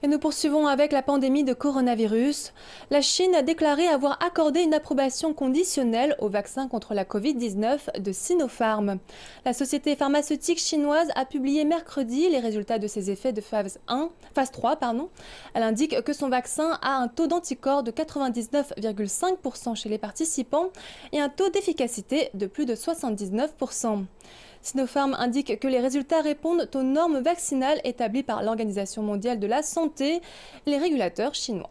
Et nous poursuivons avec la pandémie de coronavirus. La Chine a déclaré avoir accordé une approbation conditionnelle au vaccin contre la Covid-19 de Sinopharm. La société pharmaceutique chinoise a publié mercredi les résultats de ses effets de phase 1, phase 3, pardon. Elle indique que son vaccin a un taux d'anticorps de 99,5% chez les participants et un taux d'efficacité de plus de 79%. Sinopharm indique que les résultats répondent aux normes vaccinales établies par l'Organisation mondiale de la santé les régulateurs chinois.